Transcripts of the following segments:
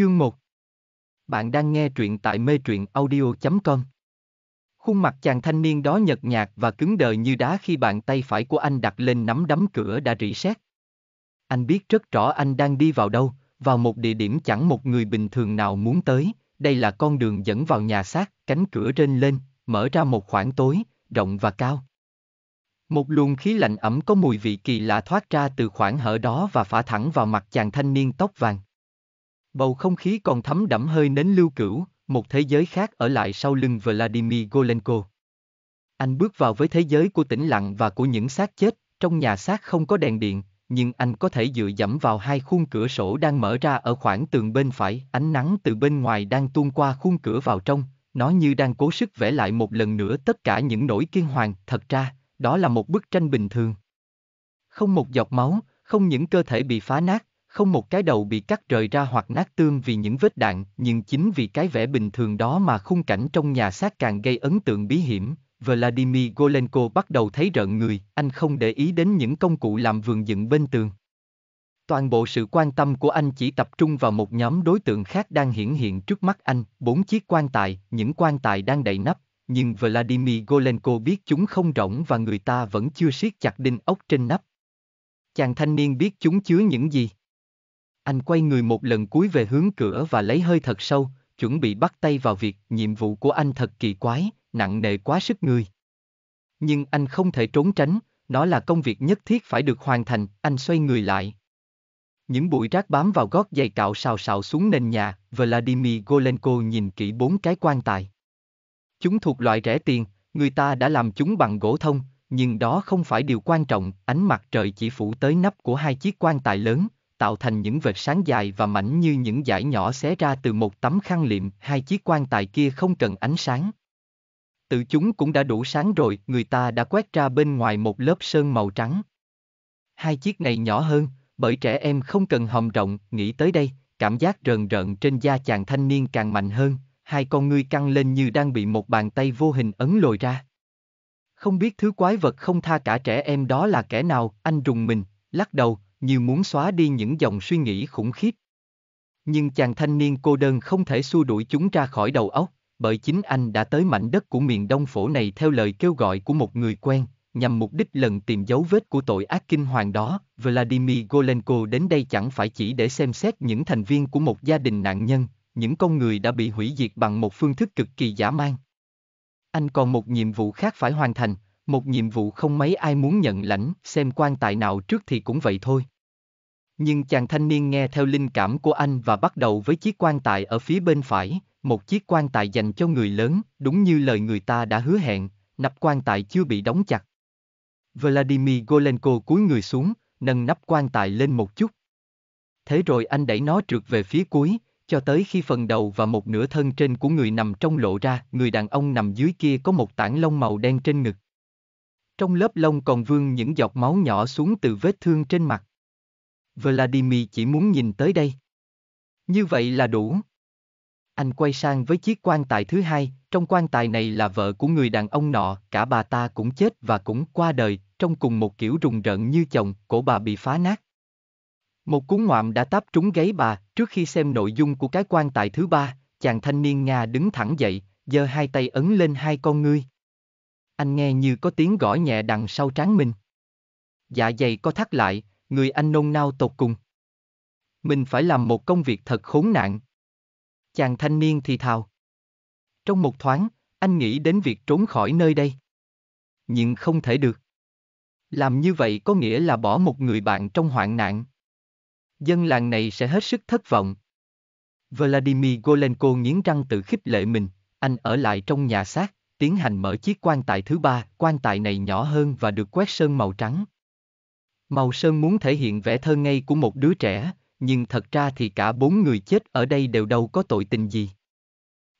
Chương 1 Bạn đang nghe truyện tại mê truyện audio.com Khuôn mặt chàng thanh niên đó nhợt nhạt và cứng đờ như đá khi bàn tay phải của anh đặt lên nắm đấm cửa đã rỉ sét. Anh biết rất rõ anh đang đi vào đâu, vào một địa điểm chẳng một người bình thường nào muốn tới, đây là con đường dẫn vào nhà xác, cánh cửa rên lên, mở ra một khoảng tối, rộng và cao. Một luồng khí lạnh ẩm có mùi vị kỳ lạ thoát ra từ khoảng hở đó và phả thẳng vào mặt chàng thanh niên tóc vàng. Bầu không khí còn thấm đẫm hơi nến lưu cửu, một thế giới khác ở lại sau lưng Vladimir Golenko. Anh bước vào với thế giới của tĩnh lặng và của những xác chết, trong nhà xác không có đèn điện, nhưng anh có thể dựa dẫm vào hai khung cửa sổ đang mở ra ở khoảng tường bên phải, ánh nắng từ bên ngoài đang tuôn qua khung cửa vào trong, nó như đang cố sức vẽ lại một lần nữa tất cả những nỗi kinh hoàng, thật ra, đó là một bức tranh bình thường. Không một giọt máu, không những cơ thể bị phá nát, không một cái đầu bị cắt rời ra hoặc nát tương vì những vết đạn, nhưng chính vì cái vẻ bình thường đó mà khung cảnh trong nhà xác càng gây ấn tượng bí hiểm. Vladimir Golenko bắt đầu thấy rợn người, anh không để ý đến những công cụ làm vườn dựng bên tường. Toàn bộ sự quan tâm của anh chỉ tập trung vào một nhóm đối tượng khác đang hiển hiện trước mắt anh, bốn chiếc quan tài, những quan tài đang đầy nắp, nhưng Vladimir Golenko biết chúng không rỗng và người ta vẫn chưa siết chặt đinh ốc trên nắp. Chàng thanh niên biết chúng chứa những gì. Anh quay người một lần cuối về hướng cửa và lấy hơi thật sâu, chuẩn bị bắt tay vào việc nhiệm vụ của anh thật kỳ quái, nặng nề quá sức người. Nhưng anh không thể trốn tránh, nó là công việc nhất thiết phải được hoàn thành, anh xoay người lại. Những bụi rác bám vào gót giày cạo xào xào xuống nền nhà, Vladimir Golenko nhìn kỹ bốn cái quan tài. Chúng thuộc loại rẻ tiền, người ta đã làm chúng bằng gỗ thông, nhưng đó không phải điều quan trọng, ánh mặt trời chỉ phủ tới nắp của hai chiếc quan tài lớn, tạo thành những vệt sáng dài và mảnh như những dải nhỏ xé ra từ một tấm khăn liệm, hai chiếc quan tài kia không cần ánh sáng. Tự chúng cũng đã đủ sáng rồi, người ta đã quét ra bên ngoài một lớp sơn màu trắng. Hai chiếc này nhỏ hơn, bởi trẻ em không cần hồng rộng, nghĩ tới đây, cảm giác rờn rợn trên da chàng thanh niên càng mạnh hơn, hai con ngươi căng lên như đang bị một bàn tay vô hình ấn lồi ra. Không biết thứ quái vật không tha cả trẻ em đó là kẻ nào, anh rùng mình, lắc đầu, như muốn xóa đi những dòng suy nghĩ khủng khiếp. Nhưng chàng thanh niên cô đơn không thể xua đuổi chúng ra khỏi đầu óc, bởi chính anh đã tới mảnh đất của miền Đông Phổ này theo lời kêu gọi của một người quen, nhằm mục đích lần tìm dấu vết của tội ác kinh hoàng đó, Vladimir Golenko đến đây chẳng phải chỉ để xem xét những thành viên của một gia đình nạn nhân, những con người đã bị hủy diệt bằng một phương thức cực kỳ giả man. Anh còn một nhiệm vụ khác phải hoàn thành, một nhiệm vụ không mấy ai muốn nhận lãnh, xem quan tài nào trước thì cũng vậy thôi. Nhưng chàng thanh niên nghe theo linh cảm của anh và bắt đầu với chiếc quan tài ở phía bên phải, một chiếc quan tài dành cho người lớn, đúng như lời người ta đã hứa hẹn, nắp quan tài chưa bị đóng chặt. Vladimir Golenko cúi người xuống, nâng nắp quan tài lên một chút. Thế rồi anh đẩy nó trượt về phía cuối, cho tới khi phần đầu và một nửa thân trên của người nằm trong lộ ra, người đàn ông nằm dưới kia có một tảng lông màu đen trên ngực. Trong lớp lông còn vương những giọt máu nhỏ xuống từ vết thương trên mặt. Vladimir chỉ muốn nhìn tới đây. Như vậy là đủ. Anh quay sang với chiếc quan tài thứ hai, trong quan tài này là vợ của người đàn ông nọ, cả bà ta cũng chết và cũng qua đời, trong cùng một kiểu rùng rợn như chồng, cổ bà bị phá nát. Một cú ngoạm đã táp trúng gáy bà, trước khi xem nội dung của cái quan tài thứ ba, chàng thanh niên Nga đứng thẳng dậy, giơ hai tay ấn lên hai con ngươi anh nghe như có tiếng gõ nhẹ đằng sau trán mình. Dạ dày có thắt lại, người anh nôn nao tột cùng. Mình phải làm một công việc thật khốn nạn. Chàng thanh niên thì thào. Trong một thoáng, anh nghĩ đến việc trốn khỏi nơi đây. Nhưng không thể được. Làm như vậy có nghĩa là bỏ một người bạn trong hoạn nạn. Dân làng này sẽ hết sức thất vọng. Vladimir Golenko nghiến răng tự khích lệ mình, anh ở lại trong nhà xác tiến hành mở chiếc quan tài thứ ba, quan tài này nhỏ hơn và được quét sơn màu trắng. Màu sơn muốn thể hiện vẻ thơ ngây của một đứa trẻ, nhưng thật ra thì cả bốn người chết ở đây đều đâu có tội tình gì.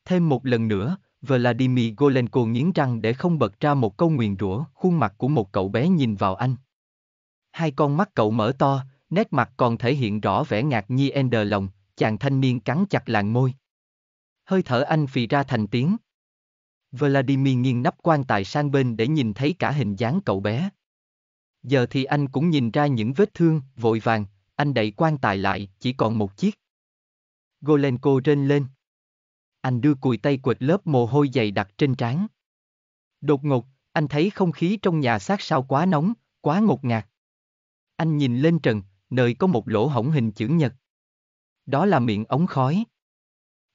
Thêm một lần nữa, Vladimir Golenko nghiến răng để không bật ra một câu nguyền rủa, khuôn mặt của một cậu bé nhìn vào anh. Hai con mắt cậu mở to, nét mặt còn thể hiện rõ vẻ ngạc nhiên đờ lòng, chàng thanh niên cắn chặt làn môi. Hơi thở anh phì ra thành tiếng. Vladimir nghiêng nắp quan tài sang bên để nhìn thấy cả hình dáng cậu bé. Giờ thì anh cũng nhìn ra những vết thương, vội vàng, anh đẩy quan tài lại, chỉ còn một chiếc. Golenko rên lên. Anh đưa cùi tay quệt lớp mồ hôi dày đặc trên trán. Đột ngột, anh thấy không khí trong nhà sát sao quá nóng, quá ngột ngạt. Anh nhìn lên trần, nơi có một lỗ hổng hình chữ nhật. Đó là miệng ống khói.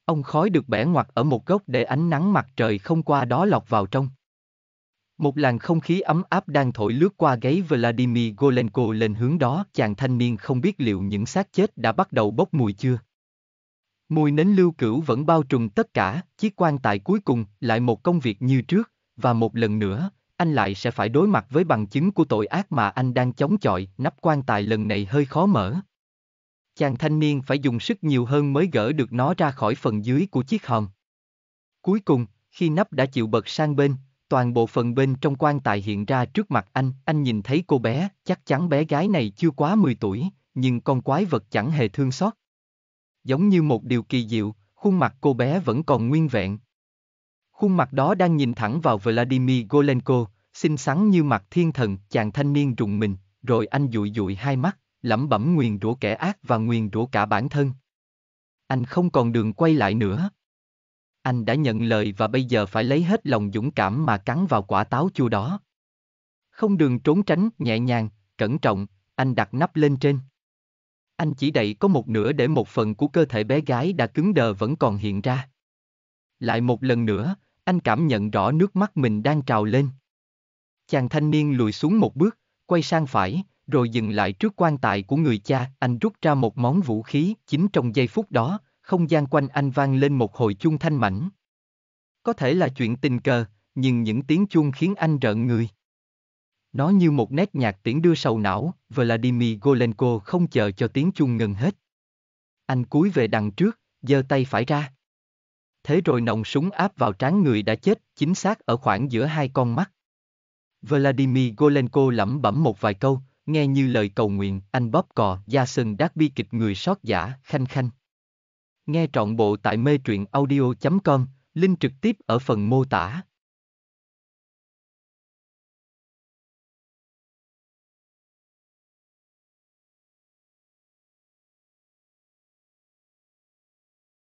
Ông khói được bẻ ngoặt ở một góc để ánh nắng mặt trời không qua đó lọt vào trong. Một làn không khí ấm áp đang thổi lướt qua gáy Vladimir Golenko lên hướng đó, chàng thanh niên không biết liệu những xác chết đã bắt đầu bốc mùi chưa. Mùi nến lưu cửu vẫn bao trùm tất cả, chiếc quan tài cuối cùng lại một công việc như trước, và một lần nữa, anh lại sẽ phải đối mặt với bằng chứng của tội ác mà anh đang chống chọi, nắp quan tài lần này hơi khó mở chàng thanh niên phải dùng sức nhiều hơn mới gỡ được nó ra khỏi phần dưới của chiếc hòm. Cuối cùng, khi nắp đã chịu bật sang bên, toàn bộ phần bên trong quan tài hiện ra trước mặt anh, anh nhìn thấy cô bé, chắc chắn bé gái này chưa quá 10 tuổi, nhưng con quái vật chẳng hề thương xót. Giống như một điều kỳ diệu, khuôn mặt cô bé vẫn còn nguyên vẹn. Khuôn mặt đó đang nhìn thẳng vào Vladimir Golenko, xinh xắn như mặt thiên thần, chàng thanh niên rùng mình, rồi anh dụi dụi hai mắt lẩm bẩm nguyền rủa kẻ ác và nguyền rủa cả bản thân. Anh không còn đường quay lại nữa. Anh đã nhận lời và bây giờ phải lấy hết lòng dũng cảm mà cắn vào quả táo chua đó. Không đường trốn tránh, nhẹ nhàng, cẩn trọng, anh đặt nắp lên trên. Anh chỉ đậy có một nửa để một phần của cơ thể bé gái đã cứng đờ vẫn còn hiện ra. Lại một lần nữa, anh cảm nhận rõ nước mắt mình đang trào lên. Chàng thanh niên lùi xuống một bước, quay sang phải, rồi dừng lại trước quan tài của người cha, anh rút ra một món vũ khí, chính trong giây phút đó, không gian quanh anh vang lên một hồi chuông thanh mảnh. Có thể là chuyện tình cờ, nhưng những tiếng chuông khiến anh rợn người. Nó như một nét nhạc tiễn đưa sầu não, Vladimir Golenko không chờ cho tiếng chuông ngừng hết. Anh cúi về đằng trước, giơ tay phải ra. Thế rồi nòng súng áp vào trán người đã chết, chính xác ở khoảng giữa hai con mắt. Vladimir Golenko lẩm bẩm một vài câu, nghe như lời cầu nguyện, anh bóp cò, gia sân đát bi kịch người sót giả, khanh khanh. Nghe trọn bộ tại mê truyện audio.com, link trực tiếp ở phần mô tả.